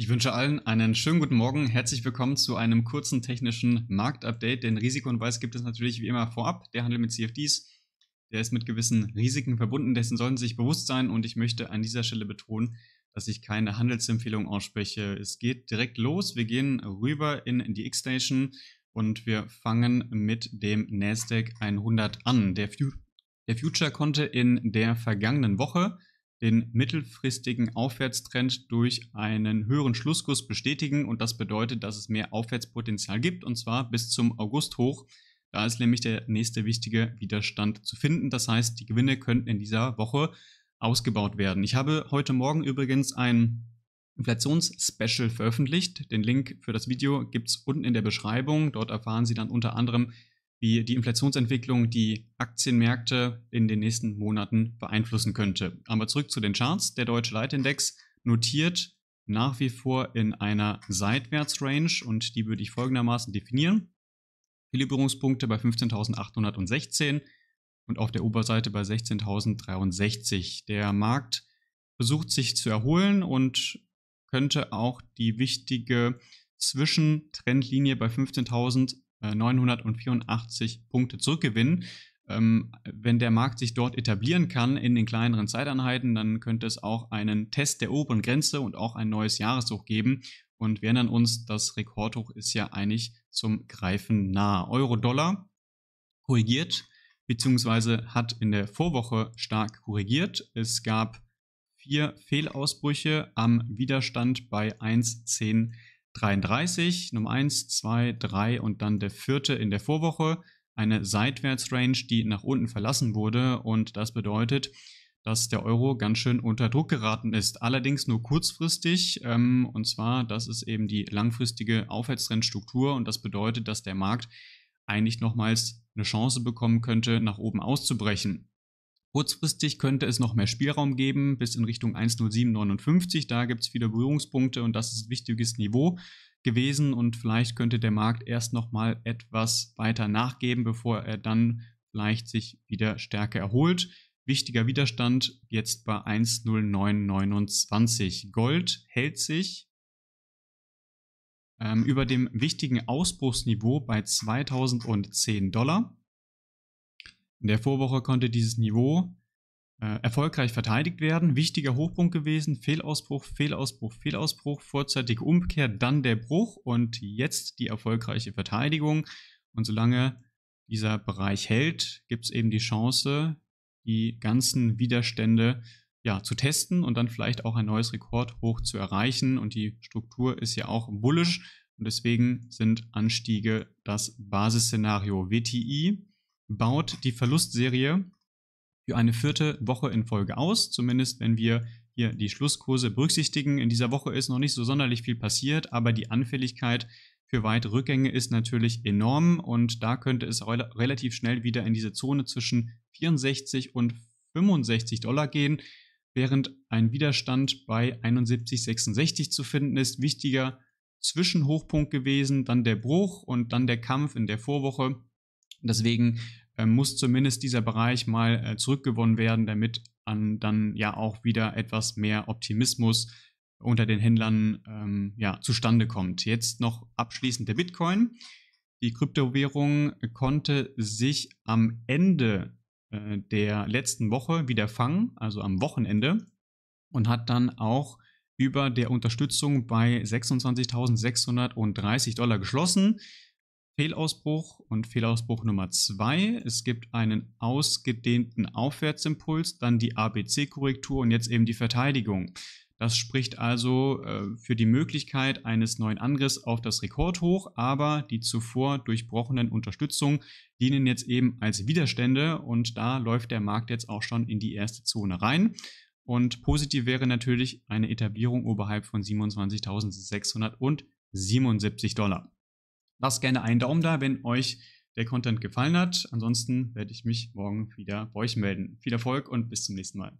Ich wünsche allen einen schönen guten Morgen. Herzlich willkommen zu einem kurzen technischen Marktupdate. Denn Risikohinweis gibt es natürlich wie immer vorab. Der Handel mit CFDs, der ist mit gewissen Risiken verbunden. Dessen sollten Sie sich bewusst sein. Und ich möchte an dieser Stelle betonen, dass ich keine Handelsempfehlung ausspreche. Es geht direkt los. Wir gehen rüber in die X-Station und wir fangen mit dem Nasdaq 100 an. Der, Fu der Future konnte in der vergangenen Woche den mittelfristigen Aufwärtstrend durch einen höheren Schlussguss bestätigen und das bedeutet, dass es mehr Aufwärtspotenzial gibt und zwar bis zum August hoch. Da ist nämlich der nächste wichtige Widerstand zu finden. Das heißt, die Gewinne könnten in dieser Woche ausgebaut werden. Ich habe heute Morgen übrigens ein Inflationsspecial veröffentlicht. Den Link für das Video gibt es unten in der Beschreibung. Dort erfahren Sie dann unter anderem, wie die Inflationsentwicklung die Aktienmärkte in den nächsten Monaten beeinflussen könnte. Aber zurück zu den Charts. Der Deutsche Leitindex notiert nach wie vor in einer Seitwärtsrange und die würde ich folgendermaßen definieren. Viele Übungspunkte bei 15.816 und auf der Oberseite bei 16.063. Der Markt versucht sich zu erholen und könnte auch die wichtige Zwischentrendlinie bei 15.000 984 äh, Punkte zurückgewinnen. Ähm, wenn der Markt sich dort etablieren kann in den kleineren Zeiteinheiten, dann könnte es auch einen Test der oberen Grenze und auch ein neues Jahreshoch geben. Und wir erinnern uns, das Rekordhoch ist ja eigentlich zum Greifen nah. Euro-Dollar korrigiert, beziehungsweise hat in der Vorwoche stark korrigiert. Es gab vier Fehlausbrüche am Widerstand bei 1,10. 33, Nummer 1, 2, 3 und dann der vierte in der Vorwoche. Eine Seitwärtsrange, die nach unten verlassen wurde und das bedeutet, dass der Euro ganz schön unter Druck geraten ist. Allerdings nur kurzfristig. Ähm, und zwar, das ist eben die langfristige Aufwärtstrendstruktur und das bedeutet, dass der Markt eigentlich nochmals eine Chance bekommen könnte, nach oben auszubrechen. Kurzfristig könnte es noch mehr Spielraum geben, bis in Richtung 1,0759. Da gibt es viele Berührungspunkte und das ist ein wichtiges Niveau gewesen. Und vielleicht könnte der Markt erst nochmal etwas weiter nachgeben, bevor er dann vielleicht sich wieder stärker erholt. Wichtiger Widerstand jetzt bei 1,0929. Gold hält sich ähm, über dem wichtigen Ausbruchsniveau bei 2010 Dollar. In der Vorwoche konnte dieses Niveau äh, erfolgreich verteidigt werden. Wichtiger Hochpunkt gewesen, Fehlausbruch, Fehlausbruch, Fehlausbruch, vorzeitige Umkehr, dann der Bruch und jetzt die erfolgreiche Verteidigung. Und solange dieser Bereich hält, gibt es eben die Chance, die ganzen Widerstände ja, zu testen und dann vielleicht auch ein neues Rekord hoch zu erreichen. Und die Struktur ist ja auch bullisch und deswegen sind Anstiege das Basisszenario. WTI baut die Verlustserie für eine vierte Woche in Folge aus, zumindest wenn wir hier die Schlusskurse berücksichtigen. In dieser Woche ist noch nicht so sonderlich viel passiert, aber die Anfälligkeit für weite Rückgänge ist natürlich enorm und da könnte es re relativ schnell wieder in diese Zone zwischen 64 und 65 Dollar gehen, während ein Widerstand bei 71,66 zu finden ist. Wichtiger Zwischenhochpunkt gewesen, dann der Bruch und dann der Kampf in der Vorwoche Deswegen äh, muss zumindest dieser Bereich mal äh, zurückgewonnen werden, damit an, dann ja auch wieder etwas mehr Optimismus unter den Händlern ähm, ja, zustande kommt. Jetzt noch abschließend der Bitcoin. Die Kryptowährung konnte sich am Ende äh, der letzten Woche wieder fangen, also am Wochenende, und hat dann auch über der Unterstützung bei 26.630 Dollar geschlossen. Fehlausbruch und Fehlausbruch Nummer 2. Es gibt einen ausgedehnten Aufwärtsimpuls, dann die ABC-Korrektur und jetzt eben die Verteidigung. Das spricht also äh, für die Möglichkeit eines neuen Angriffs auf das Rekordhoch, aber die zuvor durchbrochenen Unterstützungen dienen jetzt eben als Widerstände und da läuft der Markt jetzt auch schon in die erste Zone rein. Und positiv wäre natürlich eine Etablierung oberhalb von 27.677 Dollar. Lasst gerne einen Daumen da, wenn euch der Content gefallen hat. Ansonsten werde ich mich morgen wieder bei euch melden. Viel Erfolg und bis zum nächsten Mal.